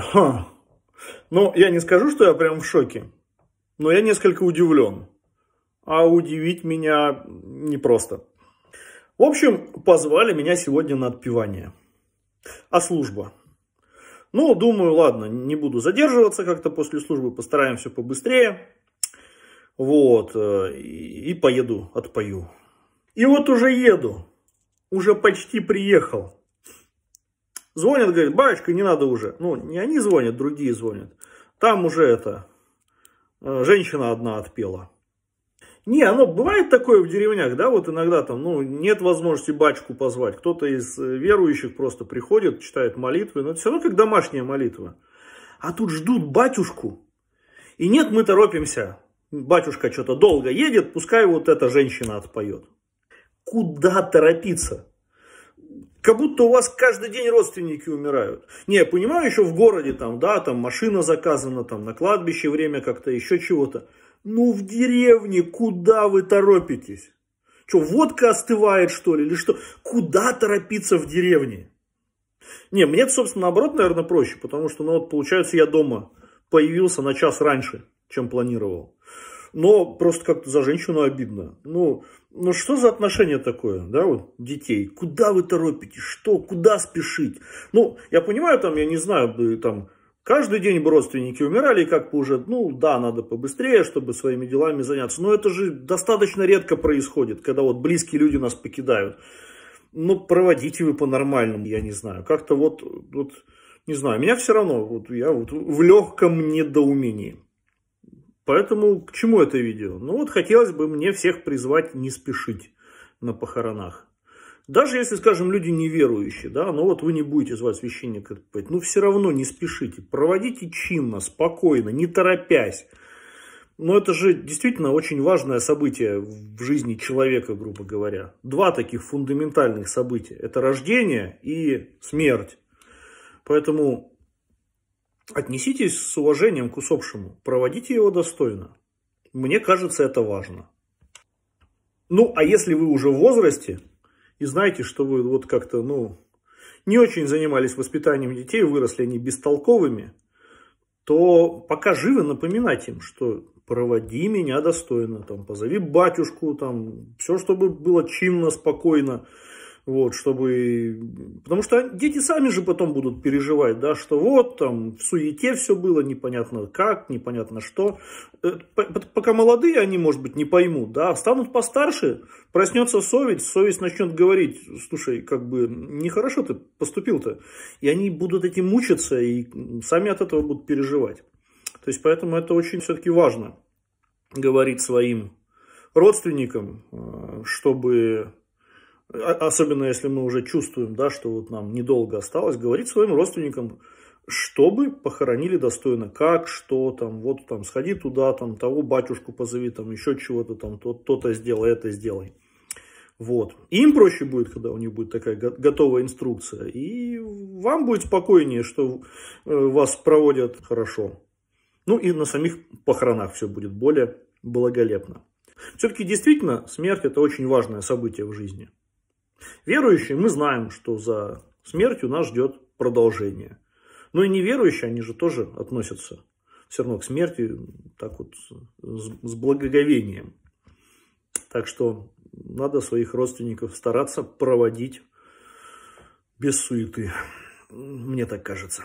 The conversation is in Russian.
Ха. Ну, я не скажу, что я прям в шоке, но я несколько удивлен. А удивить меня непросто. В общем, позвали меня сегодня на отпивание. А служба? Ну, думаю, ладно, не буду задерживаться как-то после службы, постараемся побыстрее. Вот, э, и поеду, отпою. И вот уже еду, уже почти приехал. Звонят, говорят, баечка, не надо уже. Ну, не они звонят, другие звонят. Там уже это, э, женщина одна отпела. Не, оно бывает такое в деревнях, да, вот иногда там, ну, нет возможности бачку позвать. Кто-то из э, верующих просто приходит, читает молитвы, но это все равно как домашняя молитва. А тут ждут батюшку, и нет, мы торопимся. Батюшка что-то долго едет, пускай вот эта женщина отпоет. Куда торопиться? Как будто у вас каждый день родственники умирают. Не, я понимаю, еще в городе там, да, там машина заказана, там на кладбище время как-то, еще чего-то. Ну в деревне куда вы торопитесь? Что, водка остывает, что ли, или что? Куда торопиться в деревне? Не, мне собственно, наоборот, наверное, проще, потому что, ну вот, получается, я дома появился на час раньше, чем планировал. Но просто как-то за женщину обидно. Ну, ну что за отношение такое, да, вот, детей? Куда вы торопитесь? Что? Куда спешить? Ну, я понимаю, там, я не знаю, там, каждый день бы родственники умирали, как бы уже, ну, да, надо побыстрее, чтобы своими делами заняться. Но это же достаточно редко происходит, когда вот близкие люди нас покидают. Ну, проводите вы по-нормальному, я не знаю. Как-то вот, вот, не знаю, меня все равно, вот я вот в легком недоумении. Поэтому к чему это видео? Ну вот хотелось бы мне всех призвать не спешить на похоронах. Даже если, скажем, люди неверующие, да, ну вот вы не будете звать священника, ну все равно не спешите, проводите чинно, спокойно, не торопясь. Но ну это же действительно очень важное событие в жизни человека, грубо говоря. Два таких фундаментальных события. Это рождение и смерть. Поэтому Отнеситесь с уважением к усопшему, проводите его достойно. Мне кажется, это важно. Ну, а если вы уже в возрасте и знаете, что вы вот как-то, ну, не очень занимались воспитанием детей, выросли они бестолковыми, то пока живы напоминать им, что проводи меня достойно, там, позови батюшку, там, все, чтобы было чинно, спокойно вот, чтобы... Потому что дети сами же потом будут переживать, да, что вот там в суете все было, непонятно как, непонятно что. Э, пока молодые, они, может быть, не поймут, да, а станут постарше, проснется совесть, совесть начнет говорить, слушай, как бы нехорошо ты поступил-то. И они будут этим мучиться и сами от этого будут переживать. То есть, поэтому это очень все-таки важно говорить своим родственникам, э, чтобы а, особенно если мы уже чувствуем, да, что вот нам недолго осталось, говорить своим родственникам, чтобы похоронили достойно, как, что, там, вот, там, сходи туда, там, того батюшку позови, там, еще чего-то, там, то-то сделай, это сделай. Вот. им проще будет, когда у них будет такая готовая инструкция. И вам будет спокойнее, что э, вас проводят хорошо. Ну и на самих похоронах все будет более благолепно. Все-таки действительно смерть это очень важное событие в жизни. Верующие, мы знаем, что за смертью нас ждет продолжение. Но и неверующие, они же тоже относятся все равно к смерти так вот с благоговением. Так что надо своих родственников стараться проводить без суеты. Мне так кажется.